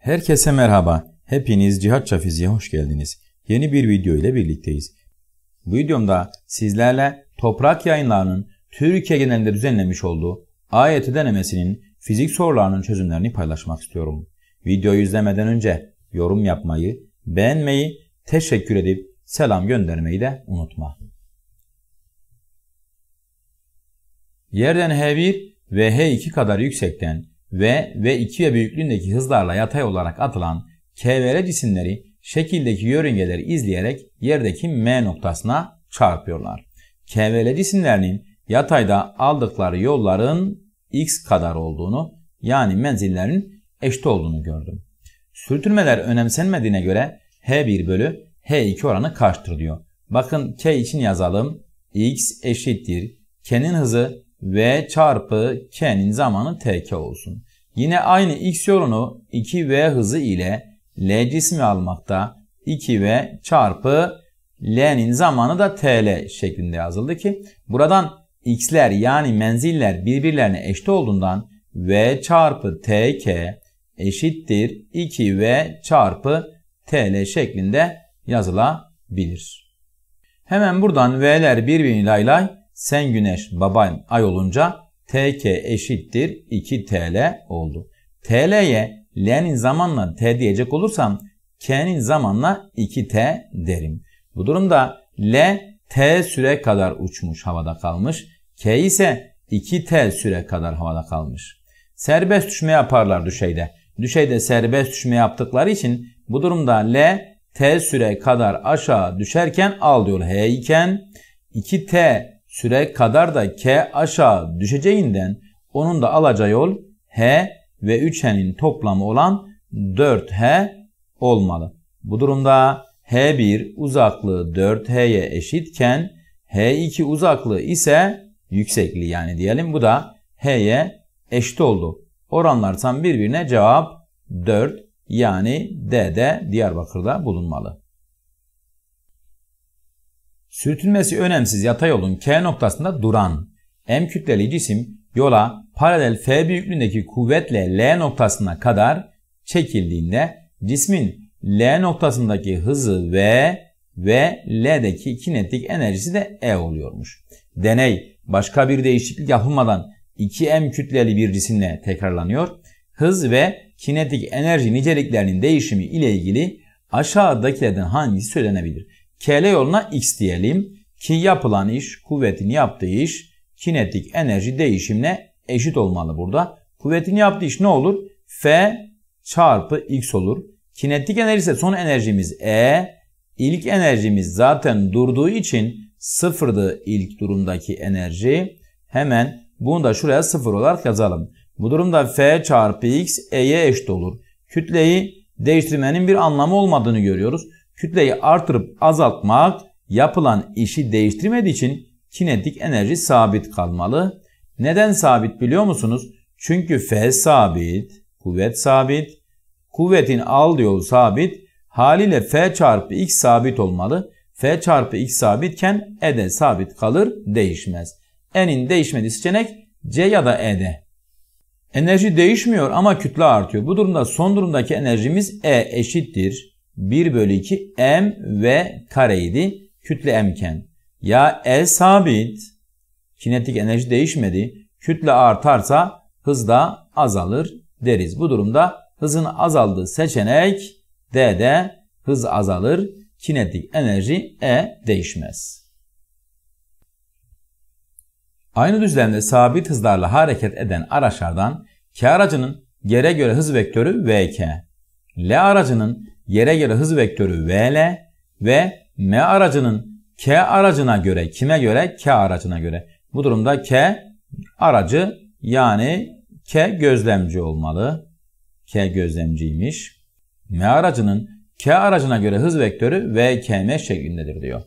Herkese merhaba. Hepiniz Cihat Çafizi'ye hoş geldiniz. Yeni bir video ile birlikteyiz. Bu videomda sizlerle Toprak Yayınları'nın Türkiye genelinde düzenlemiş olduğu AYT denemesinin fizik sorularının çözümlerini paylaşmak istiyorum. Videoyu izlemeden önce yorum yapmayı, beğenmeyi, teşekkür edip selam göndermeyi de unutma. Yerden H1 ve H2 kadar yüksekten V ve 2V büyüklüğündeki hızlarla yatay olarak atılan KVR cisimleri şekildeki yörüngeleri izleyerek yerdeki M noktasına çarpıyorlar. KVL cisimlerinin yatayda aldıkları yolların x kadar olduğunu yani menzillerin eşit olduğunu gördüm. Sürtünmeler önemsenmediğine göre H1 bölü H2 oranı kaçtır diyor. Bakın K için yazalım. X eşittir. K'nin hızı V çarpı K'nin zamanı TK olsun. Yine aynı X yolunu 2V hızı ile L cismi almakta 2V çarpı L'nin zamanı da TL şeklinde yazıldı ki buradan X'ler yani menziller birbirlerine eşit olduğundan V çarpı TK eşittir 2V çarpı TL şeklinde yazılabilir. Hemen buradan V'ler birbirini lay lay sen güneş baban ay olunca TK eşittir 2 TL oldu. TL'ye L'nin zamanla T diyecek olursam K'nin zamanla 2T derim. Bu durumda L T süre kadar uçmuş havada kalmış. K ise 2T süre kadar havada kalmış. Serbest düşme yaparlar düşeyde. Düşeyde serbest düşme yaptıkları için bu durumda L T süre kadar aşağı düşerken al diyor H iken 2T süre kadar da K aşağı düşeceğinden onun da alacağı yol H ve 3H'nin toplamı olan 4H olmalı. Bu durumda H1 uzaklığı 4H'ye eşitken H2 uzaklığı ise yüksekliği yani diyelim bu da H'ye eşit oldu. Oranlarsam birbirine cevap 4 yani D'de Diyarbakır'da bulunmalı. Sürtünmesi önemsiz yatay yolun K noktasında duran M kütleli cisim yola paralel F büyüklüğündeki kuvvetle L noktasına kadar çekildiğinde cismin L noktasındaki hızı V ve L'deki kinetik enerjisi de E oluyormuş. Deney başka bir değişiklik yapılmadan 2M kütleli bir cisimle tekrarlanıyor. Hız ve kinetik enerji niceliklerinin değişimi ile ilgili aşağıdakilerden hangisi söylenebilir? Kele yoluna X diyelim ki yapılan iş, kuvvetin yaptığı iş kinetik enerji değişimine eşit olmalı burada. Kuvvetin yaptığı iş ne olur? F çarpı X olur. Kinetik enerji ise son enerjimiz E. İlk enerjimiz zaten durduğu için sıfırdı ilk durumdaki enerji. Hemen bunu da şuraya sıfır olarak yazalım. Bu durumda F çarpı X E'ye eşit olur. Kütleyi değiştirmenin bir anlamı olmadığını görüyoruz. Kütleyi artırıp azaltmak yapılan işi değiştirmediği için kinetik enerji sabit kalmalı. Neden sabit biliyor musunuz? Çünkü F sabit, kuvvet sabit, kuvvetin al yolu sabit, haliyle F çarpı X sabit olmalı. F çarpı X sabitken E de sabit kalır, değişmez. E'nin değişmediği seçenek C ya da E'de. Enerji değişmiyor ama kütle artıyor. Bu durumda son durumdaki enerjimiz E eşittir. 1 bölü 2 m ve kareydi kütle mken. Ya E sabit, kinetik enerji değişmedi, kütle artarsa hız da azalır deriz. Bu durumda hızın azaldığı seçenek D'de hız azalır, kinetik enerji E değişmez. Aynı düzlemde sabit hızlarla hareket eden araçlardan K aracının gere göre hız vektörü VK, L aracının yere göre hız vektörü VL ve M aracının K aracına göre kime göre? K aracına göre. Bu durumda K aracı yani K gözlemci olmalı. K gözlemciymiş. M aracının K aracına göre hız vektörü VKM şeklindedir diyor.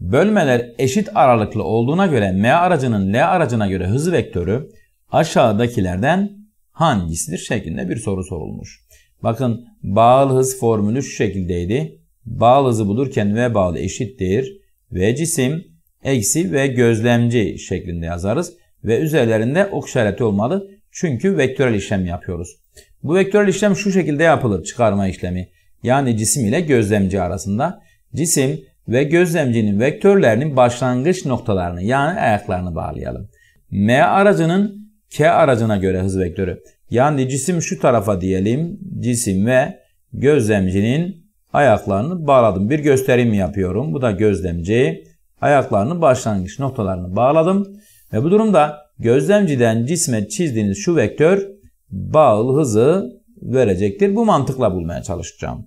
Bölmeler eşit aralıklı olduğuna göre M aracının L aracına göre hız vektörü aşağıdakilerden hangisidir şeklinde bir soru sorulmuş. Bakın bağıl hız formülü şu şekildeydi. Bağıl hızı bulurken V bağlı eşittir. V cisim eksi ve gözlemci şeklinde yazarız. Ve üzerlerinde ok işareti olmalı. Çünkü vektörel işlem yapıyoruz. Bu vektörel işlem şu şekilde yapılır çıkarma işlemi. Yani cisim ile gözlemci arasında. Cisim ve gözlemcinin vektörlerinin başlangıç noktalarını yani ayaklarını bağlayalım. M aracının K aracına göre hız vektörü. Yani cisim şu tarafa diyelim. Cisim ve gözlemcinin ayaklarını bağladım. Bir gösterim yapıyorum. Bu da gözlemci. Ayaklarını başlangıç noktalarını bağladım. Ve bu durumda gözlemciden cisme çizdiğiniz şu vektör bağlı hızı verecektir. Bu mantıkla bulmaya çalışacağım.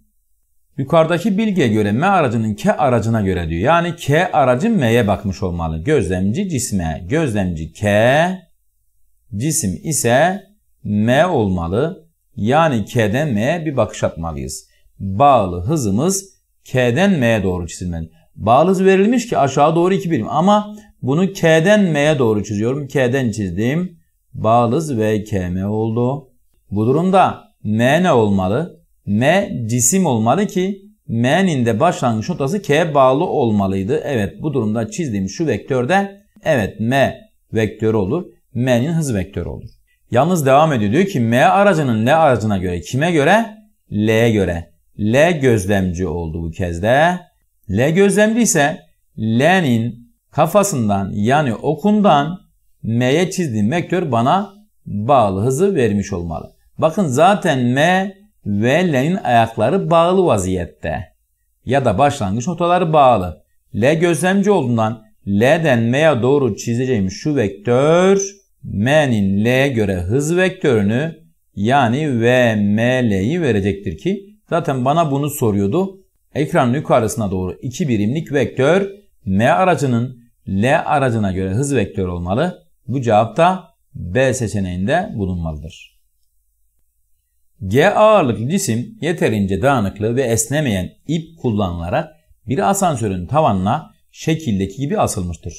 Yukarıdaki bilgiye göre M aracının K aracına göre diyor. Yani K aracı M'ye bakmış olmalı. Gözlemci cisme, gözlemci K, cisim ise M olmalı. Yani K'den M'ye bir bakış atmalıyız. Bağlı hızımız K'den M'ye doğru çizilmeli. Bağlı hız verilmiş ki aşağı doğru 2 birim ama bunu K'den M'ye doğru çiziyorum. K'den çizdiğim bağlı hız VKM oldu. Bu durumda M ne olmalı? M cisim olmalı ki M'nin de başlangıç noktası K'ye bağlı olmalıydı. Evet bu durumda çizdiğim şu vektörde evet M vektörü olur. M'nin hız vektörü olur. Yalnız devam ediyor. Diyor ki M aracının L aracına göre. Kime göre? L'ye göre. L gözlemci oldu bu kez de. L gözlemci ise L'nin kafasından yani okundan M'ye çizdiğim vektör bana bağlı hızı vermiş olmalı. Bakın zaten M ve L'nin ayakları bağlı vaziyette. Ya da başlangıç notaları bağlı. L gözlemci olduğundan L'den M'ye doğru çizeceğim şu vektör M'nin L'ye göre hız vektörünü yani VML'yi verecektir ki zaten bana bunu soruyordu. Ekranın yukarısına doğru iki birimlik vektör M aracının L aracına göre hız vektörü olmalı. Bu cevap da B seçeneğinde bulunmalıdır. G ağırlıklı cisim yeterince dağınıklı ve esnemeyen ip kullanılarak bir asansörün tavanına şekildeki gibi asılmıştır.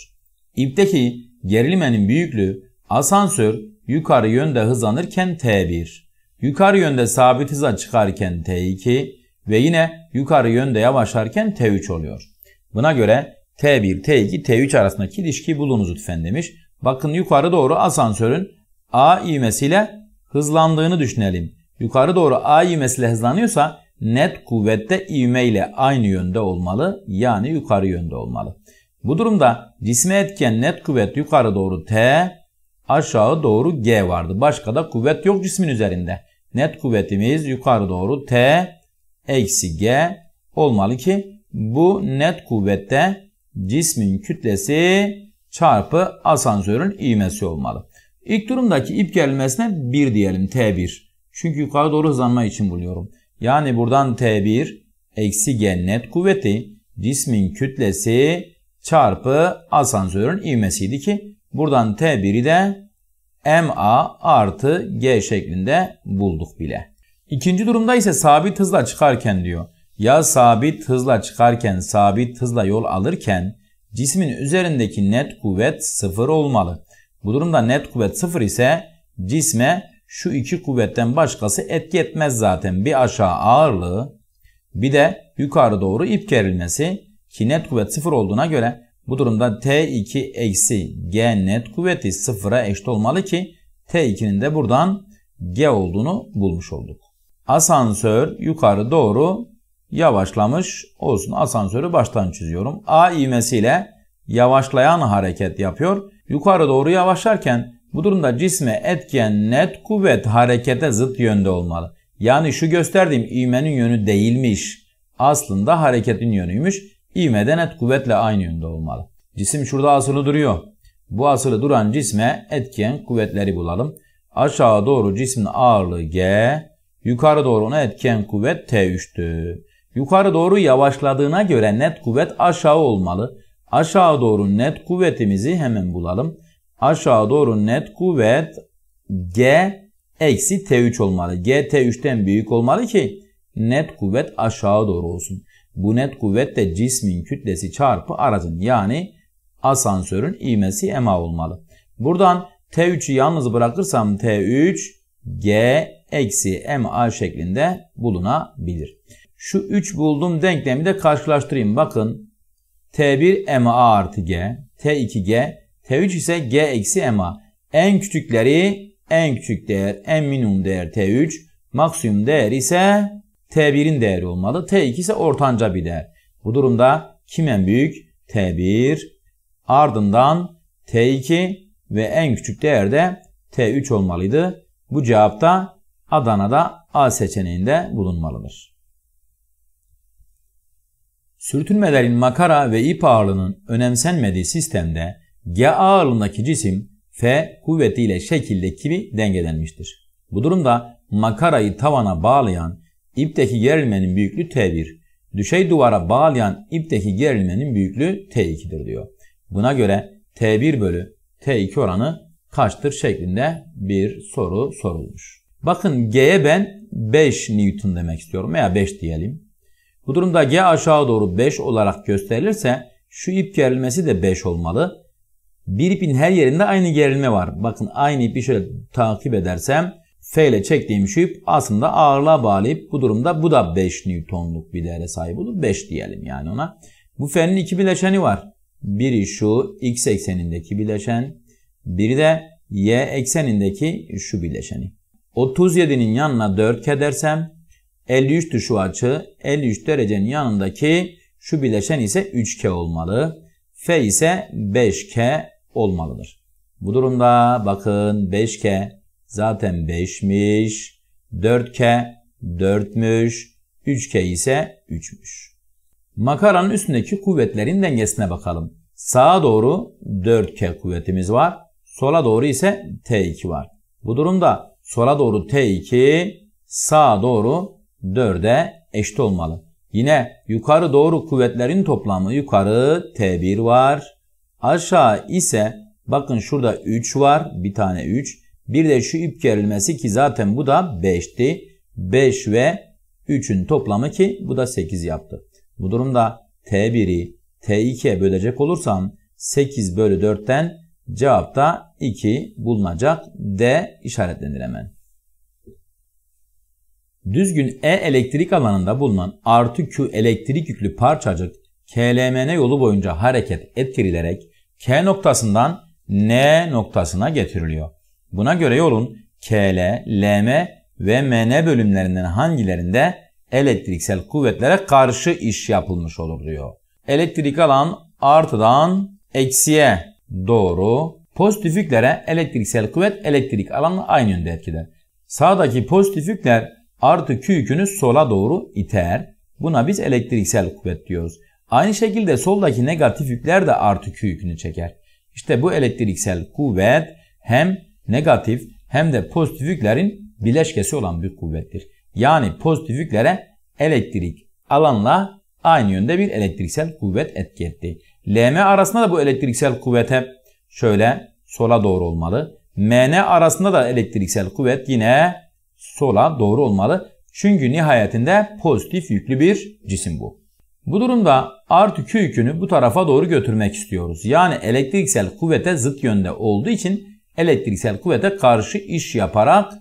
İpteki gerilmenin büyüklüğü Asansör yukarı yönde hızlanırken T1, yukarı yönde sabit hıza çıkarken T2 ve yine yukarı yönde yavaşlarken T3 oluyor. Buna göre T1, T2, T3 arasındaki ilişkiyi bulunuz lütfen demiş. Bakın yukarı doğru asansörün A ivmesiyle hızlandığını düşünelim. Yukarı doğru A ivmesiyle hızlanıyorsa net kuvvette ivme ile aynı yönde olmalı. Yani yukarı yönde olmalı. Bu durumda cisme etken net kuvvet yukarı doğru T, aşağı doğru G vardı. Başka da kuvvet yok cismin üzerinde. Net kuvvetimiz yukarı doğru T eksi G olmalı ki bu net kuvvette cismin kütlesi çarpı asansörün ivmesi olmalı. İlk durumdaki ip gelmesine 1 diyelim T1. Çünkü yukarı doğru hızlanma için buluyorum. Yani buradan T1 eksi G net kuvveti cismin kütlesi çarpı asansörün ivmesiydi ki Buradan T1'i de MA artı G şeklinde bulduk bile. İkinci durumda ise sabit hızla çıkarken diyor. Ya sabit hızla çıkarken sabit hızla yol alırken cismin üzerindeki net kuvvet sıfır olmalı. Bu durumda net kuvvet sıfır ise cisme şu iki kuvvetten başkası etki etmez zaten. Bir aşağı ağırlığı bir de yukarı doğru ip gerilmesi ki net kuvvet sıfır olduğuna göre bu durumda T2 eksi G net kuvveti sıfıra eşit olmalı ki T2'nin de buradan G olduğunu bulmuş olduk. Asansör yukarı doğru yavaşlamış olsun. Asansörü baştan çiziyorum. A ivmesiyle yavaşlayan hareket yapıyor. Yukarı doğru yavaşlarken bu durumda cisme etken net kuvvet harekete zıt yönde olmalı. Yani şu gösterdiğim ivmenin yönü değilmiş. Aslında hareketin yönüymüş. İvmede net kuvvetle aynı yönde olmalı. Cisim şurada asılı duruyor. Bu asılı duran cisme etken kuvvetleri bulalım. Aşağı doğru cismin ağırlığı G, yukarı doğru ona etken kuvvet T3'tü. Yukarı doğru yavaşladığına göre net kuvvet aşağı olmalı. Aşağı doğru net kuvvetimizi hemen bulalım. Aşağı doğru net kuvvet G eksi T3 olmalı. G T3'ten büyük olmalı ki net kuvvet aşağı doğru olsun. Bu net kuvvet de cismin kütlesi çarpı aracın yani asansörün ivmesi ema olmalı. Buradan T3'ü yalnız bırakırsam T3 G eksi MA şeklinde bulunabilir. Şu 3 bulduğum denklemi de karşılaştırayım. Bakın T1 MA artı G, T2 G, T3 ise G eksi MA. En küçükleri en küçük değer, en minimum değer T3, maksimum değer ise T1'in değeri olmalı. T2 ise ortanca bir değer. Bu durumda kim en büyük? T1 ardından T2 ve en küçük değer de T3 olmalıydı. Bu cevapta Adana'da A seçeneğinde bulunmalıdır. Sürtünmelerin makara ve ip ağırlığının önemsenmediği sistemde G ağırlığındaki cisim F kuvvetiyle şekildeki gibi dengelenmiştir. Bu durumda makarayı tavana bağlayan İpteki gerilmenin büyüklüğü T1. Düşey duvara bağlayan ipteki gerilmenin büyüklüğü T2'dir diyor. Buna göre T1 bölü T2 oranı kaçtır şeklinde bir soru sorulmuş. Bakın G'ye ben 5 Newton demek istiyorum veya 5 diyelim. Bu durumda G aşağı doğru 5 olarak gösterilirse şu ip gerilmesi de 5 olmalı. Bir ipin her yerinde aynı gerilme var. Bakın aynı ipi şöyle takip edersem F ile çektiğimiz yük aslında ağırlığa bağlayıp bu durumda bu da 5 Newton'luk bir değere sahip olur. 5 diyelim yani ona. Bu F'nin iki bileşeni var. Biri şu x eksenindeki bileşen. Biri de y eksenindeki şu bileşeni. 37'nin yanına 4 kedersem 53'tü şu açı. 53 derecenin yanındaki şu bileşen ise 3K olmalı. F ise 5K olmalıdır. Bu durumda bakın 5K zaten 5'miş. 4K 4'müş. 3K ise 3'müş. Makaranın üstündeki kuvvetlerin dengesine bakalım. Sağa doğru 4K kuvvetimiz var. Sola doğru ise T2 var. Bu durumda sola doğru T2, sağa doğru 4'e eşit olmalı. Yine yukarı doğru kuvvetlerin toplamı yukarı T1 var. Aşağı ise bakın şurada 3 var. Bir tane 3. Bir de şu ip gerilmesi ki zaten bu da 5'ti. 5 ve 3'ün toplamı ki bu da 8 yaptı. Bu durumda T1'i T2'ye bölecek olursam 8 bölü 4'ten cevapta 2 bulunacak. D işaretlenir hemen. Düzgün E elektrik alanında bulunan artı Q elektrik yüklü parçacık KLMN yolu boyunca hareket ettirilerek K noktasından N noktasına getiriliyor. Buna göre yolun KL, LM ve MN bölümlerinden hangilerinde elektriksel kuvvetlere karşı iş yapılmış olur diyor. Elektrik alan artıdan eksiye doğru pozitif yüklere elektriksel kuvvet elektrik alanla aynı yönde etkiler. Sağdaki pozitif yükler artı Q yükünü sola doğru iter. Buna biz elektriksel kuvvet diyoruz. Aynı şekilde soldaki negatif yükler de artı Q yükünü çeker. İşte bu elektriksel kuvvet hem negatif hem de pozitif yüklerin bileşkesi olan bir kuvvettir. Yani pozitif yüklere elektrik alanla aynı yönde bir elektriksel kuvvet etki etti. LM arasında da bu elektriksel kuvvet hep şöyle sola doğru olmalı. MN arasında da elektriksel kuvvet yine sola doğru olmalı. Çünkü nihayetinde pozitif yüklü bir cisim bu. Bu durumda artı Q yükünü bu tarafa doğru götürmek istiyoruz. Yani elektriksel kuvvete zıt yönde olduğu için elektriksel kuvvete karşı iş yaparak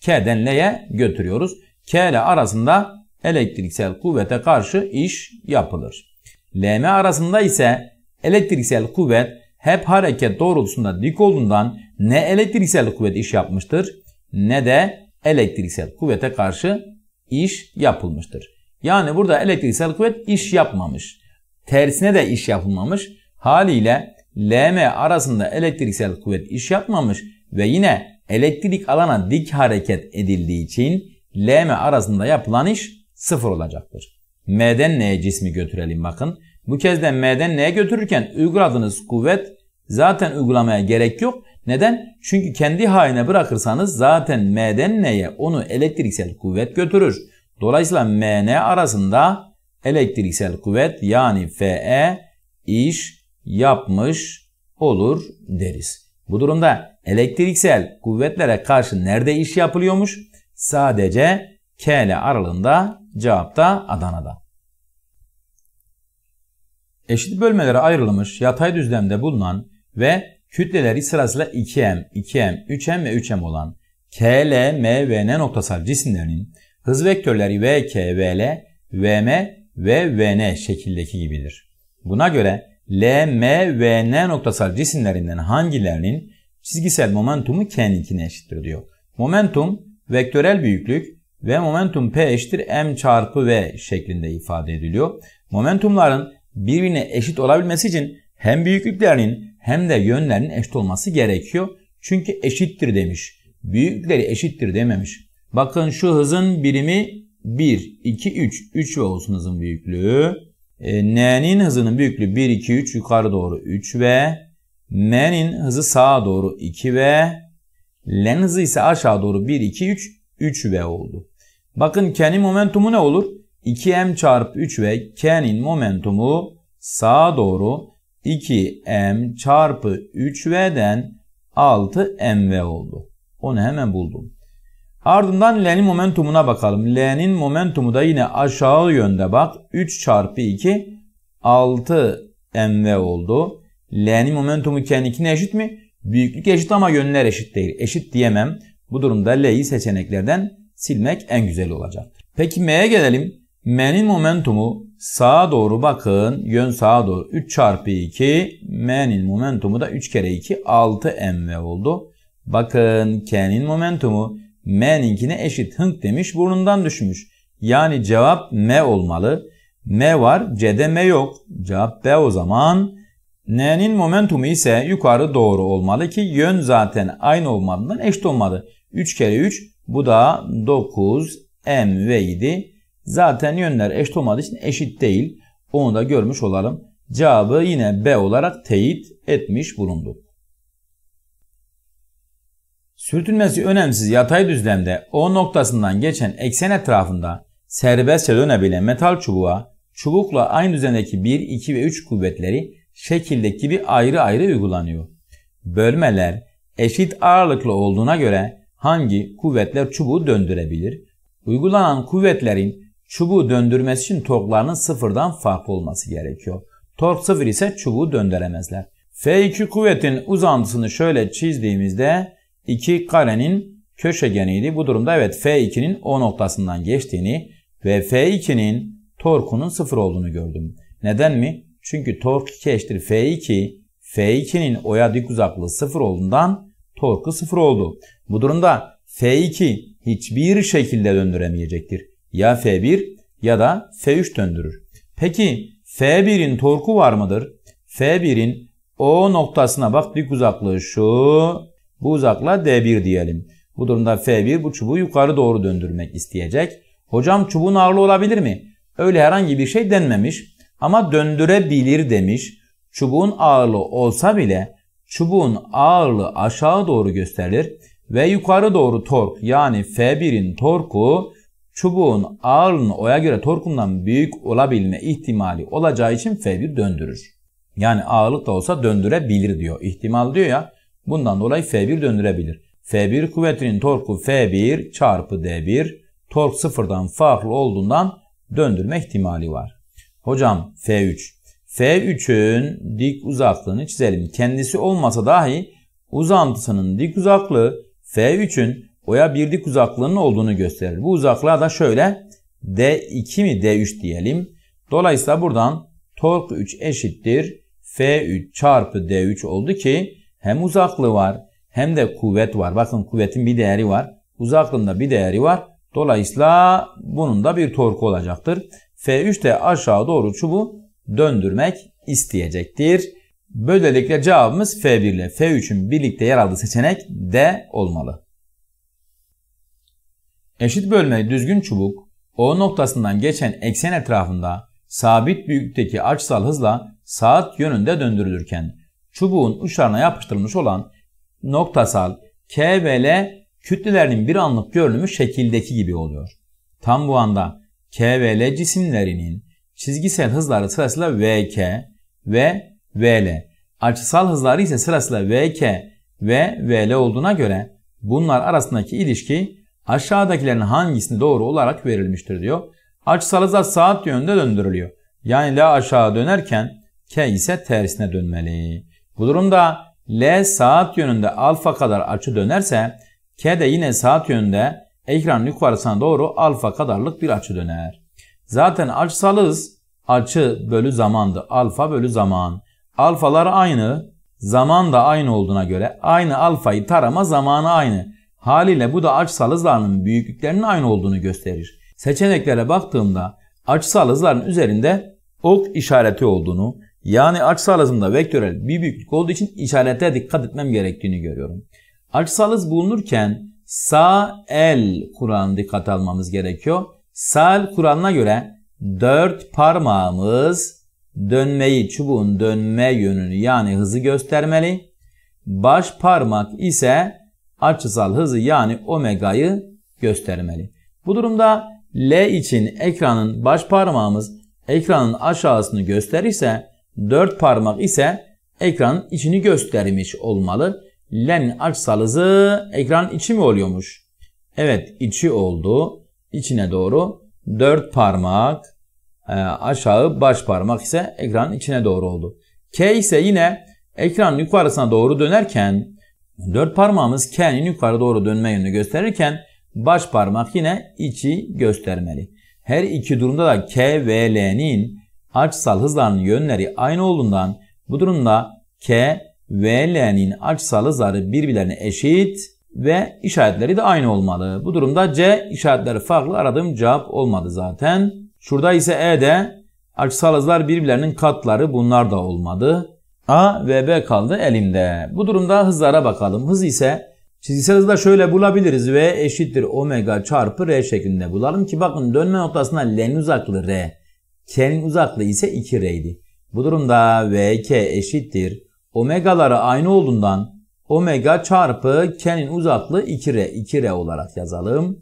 K'den L'ye götürüyoruz. K ile arasında elektriksel kuvvete karşı iş yapılır. LM arasında ise elektriksel kuvvet hep hareket doğrultusunda dik olduğundan ne elektriksel kuvvet iş yapmıştır ne de elektriksel kuvvete karşı iş yapılmıştır. Yani burada elektriksel kuvvet iş yapmamış. Tersine de iş yapılmamış. Haliyle LM arasında elektriksel kuvvet iş yapmamış ve yine elektrik alana dik hareket edildiği için LM arasında yapılan iş sıfır olacaktır. M'den N'ye cismi götürelim bakın. Bu kez de M'den N'ye götürürken uyguladığınız kuvvet zaten uygulamaya gerek yok. Neden? Çünkü kendi haline bırakırsanız zaten M'den N'ye onu elektriksel kuvvet götürür. Dolayısıyla MN arasında elektriksel kuvvet yani Fe iş yapmış olur deriz. Bu durumda elektriksel kuvvetlere karşı nerede iş yapılıyormuş? Sadece K ile aralığında cevap Adana'da. Eşit bölmelere ayrılmış yatay düzlemde bulunan ve kütleleri sırasıyla 2M, 2M, 3M ve 3M olan K, L, M ve N noktasal cisimlerinin hız vektörleri vK, vL, vM ve vN şeklindeki gibidir. Buna göre L, M ve N noktasal cisimlerinden hangilerinin çizgisel momentumu kendikine eşittir diyor. Momentum vektörel büyüklük ve momentum P eşittir M çarpı V şeklinde ifade ediliyor. Momentumların birbirine eşit olabilmesi için hem büyüklüklerinin hem de yönlerinin eşit olması gerekiyor. Çünkü eşittir demiş. Büyüklükleri eşittir dememiş. Bakın şu hızın birimi 1, 2, 3. 3 ve olsun hızın büyüklüğü. E, n'nin hızının büyüklüğü 1, 2, 3 yukarı doğru 3 ve M'nin hızı sağa doğru 2 ve L'nin hızı ise aşağı doğru 1, 2, 3, 3 ve oldu. Bakın K'nin momentumu ne olur? 2M çarpı 3 ve K'nin momentumu sağa doğru 2M çarpı 3V'den 6MV oldu. Onu hemen buldum. Ardından L'nin momentumuna bakalım. L'nin momentumu da yine aşağı yönde bak. 3 çarpı 2 6 mv oldu. L'nin momentumu kendikine eşit mi? Büyüklük eşit ama yönler eşit değil. Eşit diyemem. Bu durumda L'yi seçeneklerden silmek en güzel olacaktır. Peki M'ye gelelim. M'nin momentumu sağa doğru bakın. Yön sağa doğru. 3 çarpı 2. M'nin momentumu da 3 kere 2 6 mv oldu. Bakın K'nin momentumu M'ninkine eşit hınk demiş burnundan düşmüş. Yani cevap M olmalı. M var C'de M yok. Cevap B o zaman. N'nin momentumu ise yukarı doğru olmalı ki yön zaten aynı olmadığından eşit olmadı 3 kere 3 bu da 9 mv idi. Zaten yönler eşit olmadığı için eşit değil. Onu da görmüş olalım. Cevabı yine B olarak teyit etmiş bulunduk. Sürtünmesi önemsiz yatay düzlemde O noktasından geçen eksen etrafında serbestçe dönebilen metal çubuğa çubukla aynı düzendeki 1, 2 ve 3 kuvvetleri şekildeki gibi ayrı ayrı uygulanıyor. Bölmeler eşit ağırlıklı olduğuna göre hangi kuvvetler çubuğu döndürebilir? Uygulanan kuvvetlerin çubuğu döndürmesi için torklarının sıfırdan farklı olması gerekiyor. Tork sıfır ise çubuğu döndüremezler. F2 kuvvetin uzantısını şöyle çizdiğimizde 2 karenin köşegeniydi. Bu durumda evet F2'nin O noktasından geçtiğini ve F2'nin torkunun sıfır olduğunu gördüm. Neden mi? Çünkü tork 2 eşittir F2. F2'nin O'ya dik uzaklığı sıfır olduğundan torku sıfır oldu. Bu durumda F2 hiçbir şekilde döndüremeyecektir. Ya F1 ya da F3 döndürür. Peki F1'in torku var mıdır? F1'in O noktasına bak dik uzaklığı şu bu uzaklığa D1 diyelim. Bu durumda F1 bu çubuğu yukarı doğru döndürmek isteyecek. Hocam çubuğun ağırlığı olabilir mi? Öyle herhangi bir şey denmemiş ama döndürebilir demiş. Çubuğun ağırlığı olsa bile çubuğun ağırlığı aşağı doğru gösterilir ve yukarı doğru tork yani F1'in torku çubuğun ağırlığının oya göre torkundan büyük olabilme ihtimali olacağı için F1 döndürür. Yani ağırlık da olsa döndürebilir diyor. İhtimal diyor ya Bundan dolayı F1 döndürebilir. F1 kuvvetinin torku F1 çarpı D1 tork sıfırdan farklı olduğundan döndürme ihtimali var. Hocam F3. F3'ün dik uzaklığını çizelim. Kendisi olmasa dahi uzantısının dik uzaklığı F3'ün oya bir dik uzaklığının olduğunu gösterir. Bu uzaklığa da şöyle D2 mi D3 diyelim. Dolayısıyla buradan tork 3 eşittir F3 çarpı D3 oldu ki hem uzaklığı var hem de kuvvet var. Bakın kuvvetin bir değeri var. Uzaklığında bir değeri var. Dolayısıyla bunun da bir torku olacaktır. F3 de aşağı doğru çubu döndürmek isteyecektir. Böylelikle cevabımız F1 ile F3'ün birlikte yer aldığı seçenek D olmalı. Eşit bölme düzgün çubuk O noktasından geçen eksen etrafında sabit büyüklükteki açısal hızla saat yönünde döndürülürken çubuğun uçlarına yapıştırılmış olan noktasal K ve L kütlelerinin bir anlık görünümü şekildeki gibi oluyor. Tam bu anda K ve L cisimlerinin çizgisel hızları sırasıyla VK ve VL. Açısal hızları ise sırasıyla VK ve VL olduğuna göre bunlar arasındaki ilişki aşağıdakilerin hangisini doğru olarak verilmiştir diyor. Açısal hızlar saat yönünde döndürülüyor. Yani L aşağı dönerken K ise tersine dönmeli. Bu durumda L saat yönünde alfa kadar açı dönerse K de yine saat yönünde ekranın yukarısına doğru alfa kadarlık bir açı döner. Zaten açsalız açı bölü zamandı. Alfa bölü zaman. Alfalar aynı. Zaman da aynı olduğuna göre aynı alfayı tarama zamanı aynı. Haliyle bu da açısal büyüklüklerinin aynı olduğunu gösterir. Seçeneklere baktığımda açısal üzerinde ok işareti olduğunu, yani açı arasında vektörel bir büyüklük olduğu için işarete dikkat etmem gerektiğini görüyorum. Açısalız bulunurken sağ el kuralını dikkat almamız gerekiyor. Sağ el kuralına göre dört parmağımız dönmeyi, çubuğun dönme yönünü yani hızı göstermeli. Baş parmak ise açısal hızı yani omega'yı göstermeli. Bu durumda L için ekranın baş parmağımız ekranın aşağısını gösterirse 4 parmak ise ekranın içini göstermiş olmalı. Len açsalızı ekran içi mi oluyormuş? Evet içi oldu. İçine doğru 4 parmak e, aşağı baş parmak ise ekranın içine doğru oldu. K ise yine ekranın yukarısına doğru dönerken dört parmağımız K'nin yukarı doğru dönme yönünü gösterirken baş parmak yine içi göstermeli. Her iki durumda da K ve L'nin açısal hızların yönleri aynı olduğundan bu durumda K ve L'nin açısal hızları birbirlerine eşit ve işaretleri de aynı olmalı. Bu durumda C işaretleri farklı aradığım cevap olmadı zaten. Şurada ise E'de açısal hızlar birbirlerinin katları bunlar da olmadı. A ve B kaldı elimde. Bu durumda hızlara bakalım. Hız ise çizgisel hızla şöyle bulabiliriz. V eşittir omega çarpı R şeklinde bulalım ki bakın dönme noktasına L'nin uzaklığı R. K'nin uzaklığı ise 2 R'ydi. Bu durumda VK eşittir. Omegaları aynı olduğundan omega çarpı K'nin uzaklığı 2R, 2R olarak yazalım.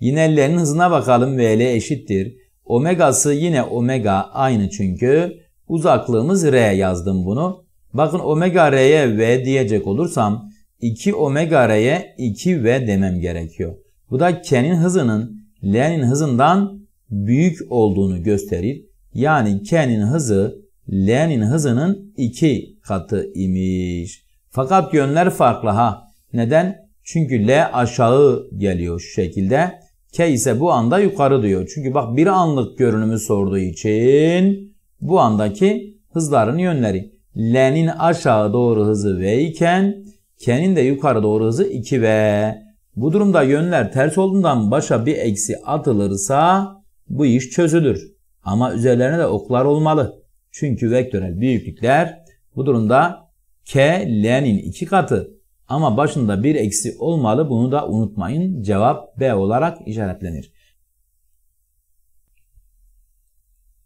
Yine L'nin hızına bakalım. VL eşittir. Omegası yine omega aynı çünkü. Uzaklığımız R yazdım bunu. Bakın omega R'ye V diyecek olursam 2 omega R'ye 2V demem gerekiyor. Bu da K'nin hızının L'nin hızından büyük olduğunu gösterir. Yani K'nin hızı L'nin hızının 2 katı imiş. Fakat yönler farklı ha. Neden? Çünkü L aşağı geliyor şu şekilde. K ise bu anda yukarı diyor. Çünkü bak bir anlık görünümü sorduğu için bu andaki hızların yönleri. L'nin aşağı doğru hızı V iken K'nin de yukarı doğru hızı 2V. Bu durumda yönler ters olduğundan başa bir eksi atılırsa bu iş çözülür. Ama üzerlerine de oklar olmalı. Çünkü vektörel büyüklükler bu durumda K, L'nin iki katı. Ama başında bir eksi olmalı. Bunu da unutmayın. Cevap B olarak işaretlenir.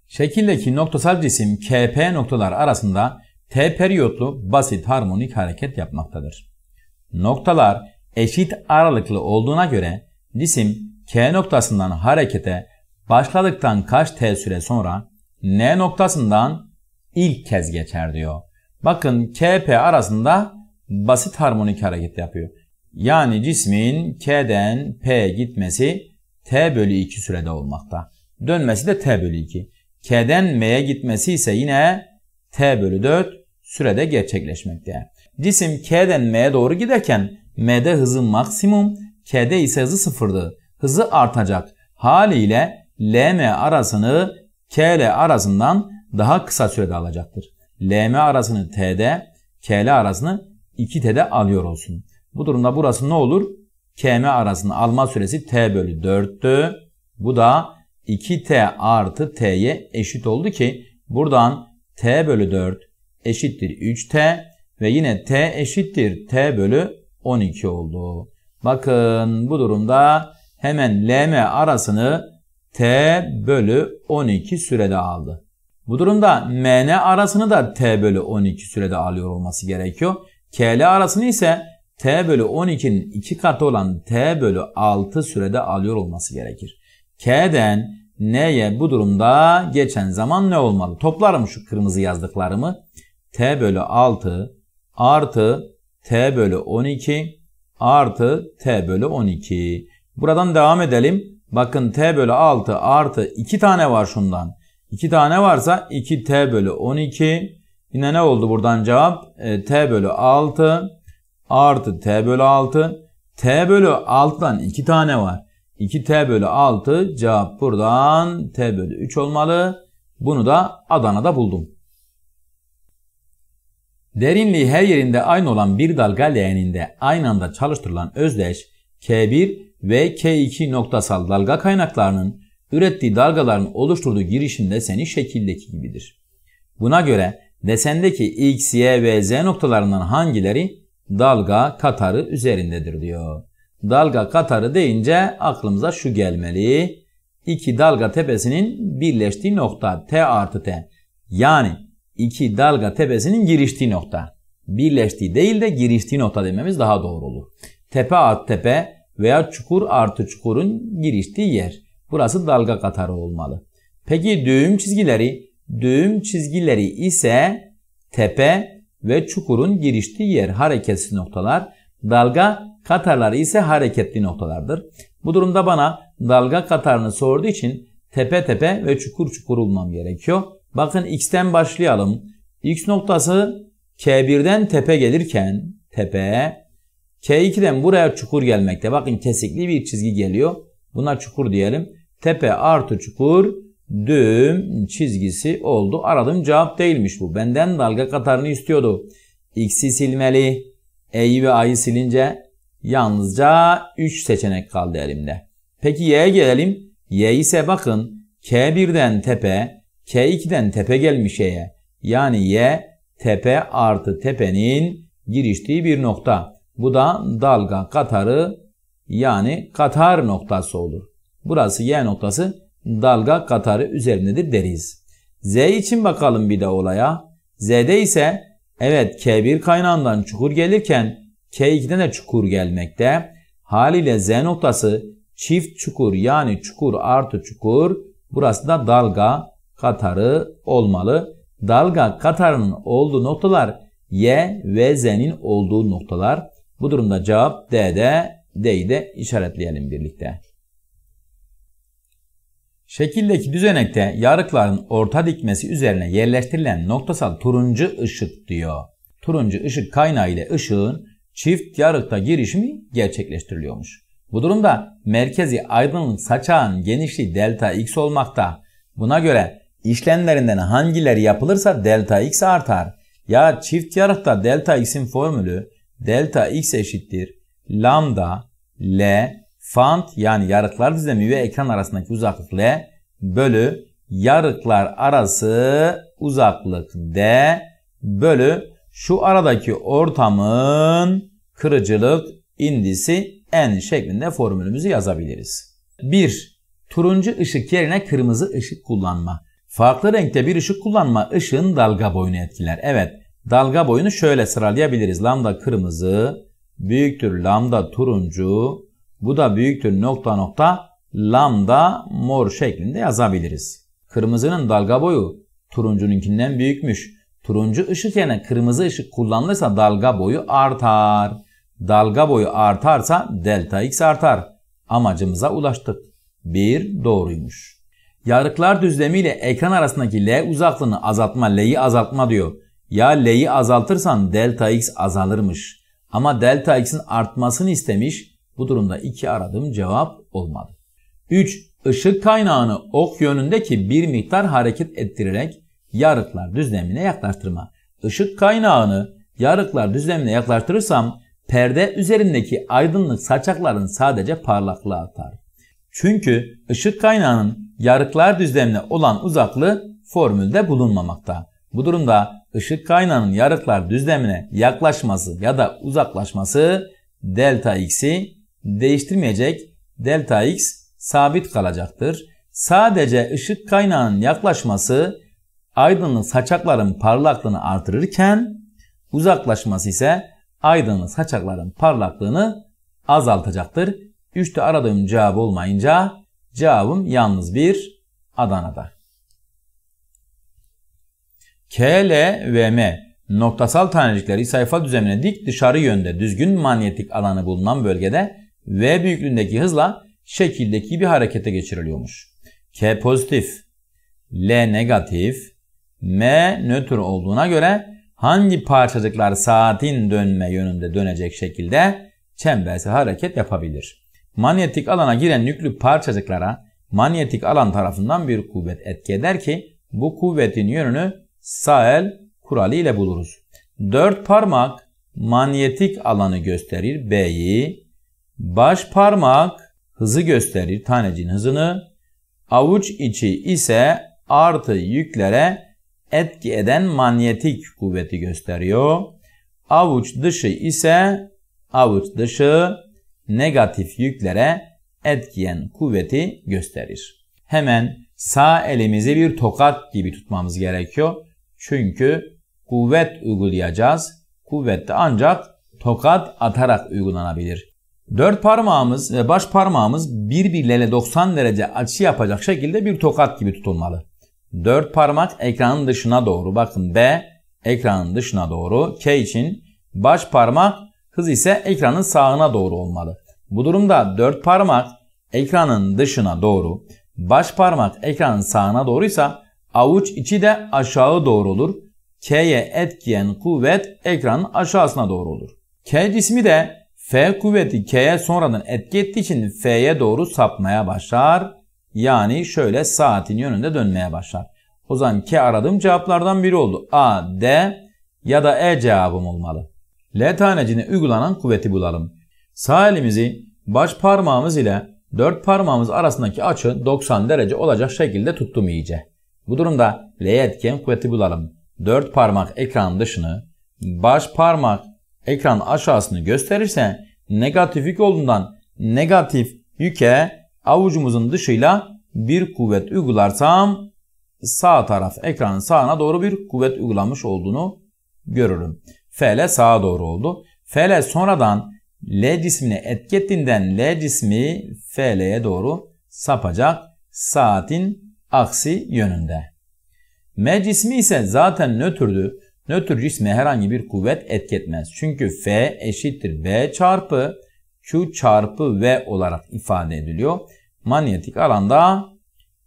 Şekildeki noktasal cisim KP noktalar arasında T periyotlu basit harmonik hareket yapmaktadır. Noktalar eşit aralıklı olduğuna göre cisim K noktasından harekete başladıktan kaç t süre sonra n noktasından ilk kez geçer diyor. Bakın kp arasında basit harmonik hareket yapıyor. Yani cismin k'den p gitmesi t bölü 2 sürede olmakta. Dönmesi de t bölü 2. k'den m'ye gitmesi ise yine t bölü 4 sürede gerçekleşmekte. Cisim k'den m'ye doğru giderken m'de hızı maksimum, k'de ise hızı sıfırdı. Hızı artacak. Haliyle LM arasını KL arasından daha kısa sürede alacaktır. LM arasını T'de, KL arasını 2T'de alıyor olsun. Bu durumda burası ne olur? KM arasını alma süresi T bölü 4'tü. Bu da 2T artı T'ye eşit oldu ki buradan T bölü 4 eşittir 3T ve yine T eşittir T bölü 12 oldu. Bakın bu durumda hemen LM arasını t bölü 12 sürede aldı. Bu durumda mn arasını da t bölü 12 sürede alıyor olması gerekiyor. kl arasını ise t bölü 12'nin 2 katı olan t bölü 6 sürede alıyor olması gerekir. k'den n'ye bu durumda geçen zaman ne olmalı? Toplarım şu kırmızı yazdıklarımı. t bölü 6 artı t bölü 12 artı t bölü 12. Buradan devam edelim. Bakın t bölü 6 artı 2 tane var şundan. 2 tane varsa 2t bölü 12. Yine ne oldu buradan cevap? E, t bölü 6 artı t bölü 6. t bölü 6'dan 2 tane var. 2t bölü 6 cevap buradan t bölü 3 olmalı. Bunu da Adana'da buldum. Derinliği her yerinde aynı olan bir dalga leğeninde aynı anda çalıştırılan özdeş K1 ve K2 noktasal dalga kaynaklarının ürettiği dalgaların oluşturduğu girişimde senin şekildeki gibidir. Buna göre desendeki X, Y ve Z noktalarından hangileri dalga katarı üzerindedir diyor. Dalga katarı deyince aklımıza şu gelmeli. İki dalga tepesinin birleştiği nokta T artı T. Yani iki dalga tepesinin giriştiği nokta. Birleştiği değil de giriştiği nokta dememiz daha doğru olur. Tepe artı tepe veya çukur artı çukurun giriştiği yer. Burası dalga katarı olmalı. Peki düğüm çizgileri? Düğüm çizgileri ise tepe ve çukurun giriştiği yer hareketsiz noktalar. Dalga katarları ise hareketli noktalardır. Bu durumda bana dalga katarını sorduğu için tepe tepe ve çukur çukur bulmam gerekiyor. Bakın x'ten başlayalım. x noktası K1'den tepe gelirken tepe K2'den buraya çukur gelmekte. Bakın kesikli bir çizgi geliyor. Buna çukur diyelim. Tepe artı çukur düğüm çizgisi oldu. Aradım cevap değilmiş bu. Benden dalga katarını istiyordu. X'i silmeli. E'yi ve A'yı silince yalnızca 3 seçenek kaldı elimde. Peki Y'ye gelelim. Y ise bakın K1'den tepe, K2'den tepe gelmiş Y'ye. Yani Y tepe artı tepenin giriştiği bir nokta. Bu da dalga katarı yani katar noktası olur. Burası Y noktası dalga katarı üzerindedir deriz. Z için bakalım bir de olaya. Z'de ise evet K1 kaynağından çukur gelirken K2'den de çukur gelmekte. Haliyle Z noktası çift çukur yani çukur artı çukur burası da dalga katarı olmalı. Dalga katarının olduğu noktalar Y ve Z'nin olduğu noktalar. Bu durumda cevap D'de, D'yi de işaretleyelim birlikte. Şekildeki düzenekte yarıkların orta dikmesi üzerine yerleştirilen noktasal turuncu ışık diyor. Turuncu ışık kaynağı ile ışığın çift yarıkta girişimi gerçekleştiriliyormuş. Bu durumda merkezi aydınlık saçağın genişliği delta x olmakta. Buna göre işlemlerinden hangileri yapılırsa delta x artar. Ya çift yarıkta delta x'in formülü delta x eşittir lambda L font yani yarıklar düzlemi ve ekran arasındaki uzaklık L bölü yarıklar arası uzaklık D bölü şu aradaki ortamın kırıcılık indisi N şeklinde formülümüzü yazabiliriz. 1. Turuncu ışık yerine kırmızı ışık kullanma. Farklı renkte bir ışık kullanma ışığın dalga boyunu etkiler. Evet Dalga boyunu şöyle sıralayabiliriz. Lambda kırmızı, büyüktür lambda turuncu, bu da büyüktür nokta nokta lambda mor şeklinde yazabiliriz. Kırmızının dalga boyu turuncununkinden büyükmüş. Turuncu ışık yerine kırmızı ışık kullanılırsa dalga boyu artar. Dalga boyu artarsa delta x artar. Amacımıza ulaştık. 1 doğruymuş. Yarıklar düzlemi ile ekran arasındaki L uzaklığını azaltma, L'yi azaltma diyor. Ya L'yi azaltırsan delta x azalırmış. Ama delta x'in artmasını istemiş. Bu durumda iki aradığım cevap olmadı. 3. Işık kaynağını ok yönündeki bir miktar hareket ettirerek yarıklar düzlemine yaklaştırma. Işık kaynağını yarıklar düzlemine yaklaştırırsam perde üzerindeki aydınlık saçakların sadece parlaklığı artar. Çünkü ışık kaynağının yarıklar düzlemine olan uzaklığı formülde bulunmamakta. Bu durumda ışık kaynağının yarıklar düzlemine yaklaşması ya da uzaklaşması delta x'i değiştirmeyecek delta x sabit kalacaktır. Sadece ışık kaynağının yaklaşması aydınlık saçakların parlaklığını artırırken uzaklaşması ise aydınlık saçakların parlaklığını azaltacaktır. Üçte aradığım cevap olmayınca cevabım yalnız bir Adana'da. K, L ve M noktasal tanecikleri sayfa düzenine dik dışarı yönde düzgün manyetik alanı bulunan bölgede V büyüklüğündeki hızla şekildeki bir harekete geçiriliyormuş. K pozitif, L negatif, M nötr olduğuna göre hangi parçacıklar saatin dönme yönünde dönecek şekilde çembersi hareket yapabilir. Manyetik alana giren yüklü parçacıklara manyetik alan tarafından bir kuvvet etki eder ki bu kuvvetin yönünü sağ el kuralı ile buluruz. Dört parmak manyetik alanı gösterir B'yi. Baş parmak hızı gösterir tanecin hızını. Avuç içi ise artı yüklere etki eden manyetik kuvveti gösteriyor. Avuç dışı ise avuç dışı negatif yüklere etkiyen kuvveti gösterir. Hemen sağ elimizi bir tokat gibi tutmamız gerekiyor. Çünkü kuvvet uygulayacağız. Kuvvet de ancak tokat atarak uygulanabilir. Dört parmağımız ve baş parmağımız birbirleriyle 90 derece açı yapacak şekilde bir tokat gibi tutulmalı. Dört parmak ekranın dışına doğru. Bakın B ekranın dışına doğru. K için baş parmak hız ise ekranın sağına doğru olmalı. Bu durumda dört parmak ekranın dışına doğru, baş parmak ekranın sağına doğruysa Avuç içi de aşağı doğru olur. K'ye etkiyen kuvvet ekranın aşağısına doğru olur. K cismi de F kuvveti K'ye sonradan etki ettiği için F'ye doğru sapmaya başlar. Yani şöyle saatin yönünde dönmeye başlar. O zaman K aradığım cevaplardan biri oldu. A, D ya da E cevabım olmalı. L tanecine uygulanan kuvveti bulalım. Sağ elimizi baş parmağımız ile dört parmağımız arasındaki açı 90 derece olacak şekilde tuttum iyice. Bu durumda L etken kuvveti bulalım. 4 parmak ekran dışını, baş parmak ekran aşağısını gösterirse negatif yük olduğundan negatif yüke avucumuzun dışıyla bir kuvvet uygularsam sağ taraf ekranın sağına doğru bir kuvvet uygulamış olduğunu görürüm. FL sağa doğru oldu. FL sonradan L cismine etki L cismi FL'ye doğru sapacak. Saatin aksi yönünde. M cismi ise zaten nötrdü. Nötr cisme herhangi bir kuvvet etketmez. Çünkü F eşittir B çarpı Q çarpı V olarak ifade ediliyor. Manyetik alanda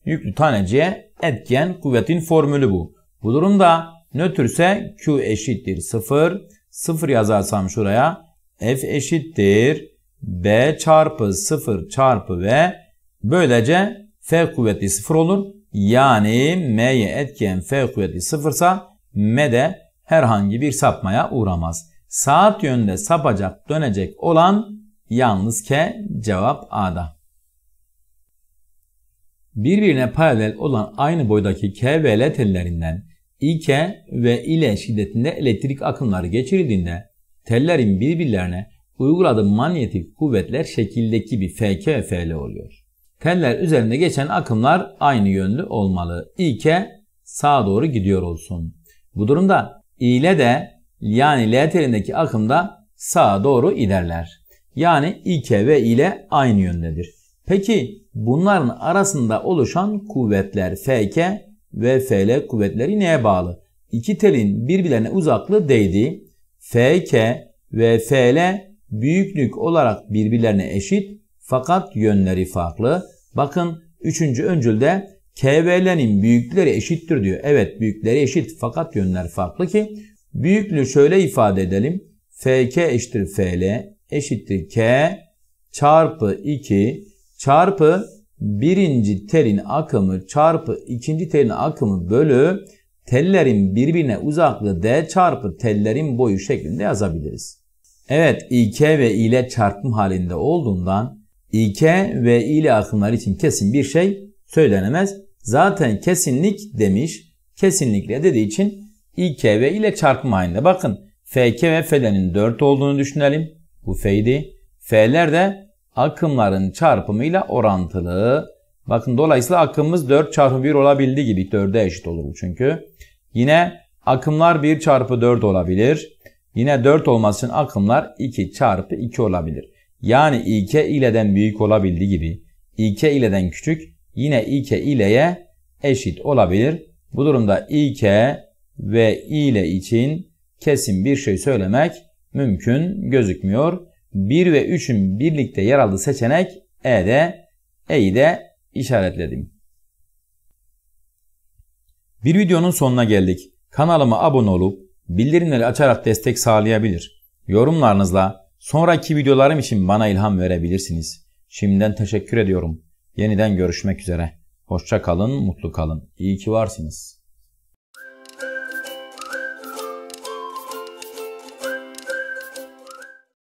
yüklü taneciye etken kuvvetin formülü bu. Bu durumda nötrse Q eşittir 0. 0 yazarsam şuraya F eşittir B çarpı 0 çarpı V. Böylece F kuvveti 0 olur. Yani m'ye etkiyen f kuvveti sıfırsa m de herhangi bir sapmaya uğramaz. Saat yönünde sapacak dönecek olan yalnız k cevap A'da. Birbirine paralel olan aynı boydaki K ve L tellerinden İK ve ile şiddetinde elektrik akımları geçirildiğinde tellerin birbirlerine uyguladığı manyetik kuvvetler şekildeki bir FK ve FL oluyor. Teller üzerinde geçen akımlar aynı yönlü olmalı. İlke sağa doğru gidiyor olsun. Bu durumda I ile de yani L telindeki akım da sağa doğru ilerler. Yani ilke ve ile aynı yöndedir. Peki bunların arasında oluşan kuvvetler FK ve FL kuvvetleri neye bağlı? İki telin birbirlerine uzaklığı değdiği FK ve FL büyüklük olarak birbirlerine eşit fakat yönleri farklı. Bakın 3. öncülde KV'lerin büyükleri eşittir diyor. Evet büyükleri eşit fakat yönler farklı ki büyüklüğü şöyle ifade edelim. FK eşittir FL eşittir K çarpı 2 çarpı birinci telin akımı çarpı ikinci telin akımı bölü tellerin birbirine uzaklığı D çarpı tellerin boyu şeklinde yazabiliriz. Evet İK ve ile çarpım halinde olduğundan İke ve ile akımlar için kesin bir şey söylenemez. Zaten kesinlik demiş. Kesinlikle dediği için İke ve ile çarpım halinde. Bakın FK ve Fl'nin 4 olduğunu düşünelim. Bu F'ydi. F'ler de akımların çarpımıyla orantılı. Bakın dolayısıyla akımımız 4 çarpı 1 olabildi gibi 4'e eşit olur çünkü. Yine akımlar 1 çarpı 4 olabilir. Yine 4 olmasın akımlar 2 çarpı 2 olabilir yani ilke ileden büyük olabildiği gibi ilke ileden küçük yine ilke ileye eşit olabilir. Bu durumda ilke ve ile için kesin bir şey söylemek mümkün gözükmüyor. 1 ve 3'ün birlikte yer aldığı seçenek E'de, E'yi de işaretledim. Bir videonun sonuna geldik. Kanalıma abone olup bildirimleri açarak destek sağlayabilir. Yorumlarınızla Sonraki videolarım için bana ilham verebilirsiniz. Şimdiden teşekkür ediyorum. Yeniden görüşmek üzere. Hoşça kalın, mutlu kalın. İyi ki varsınız.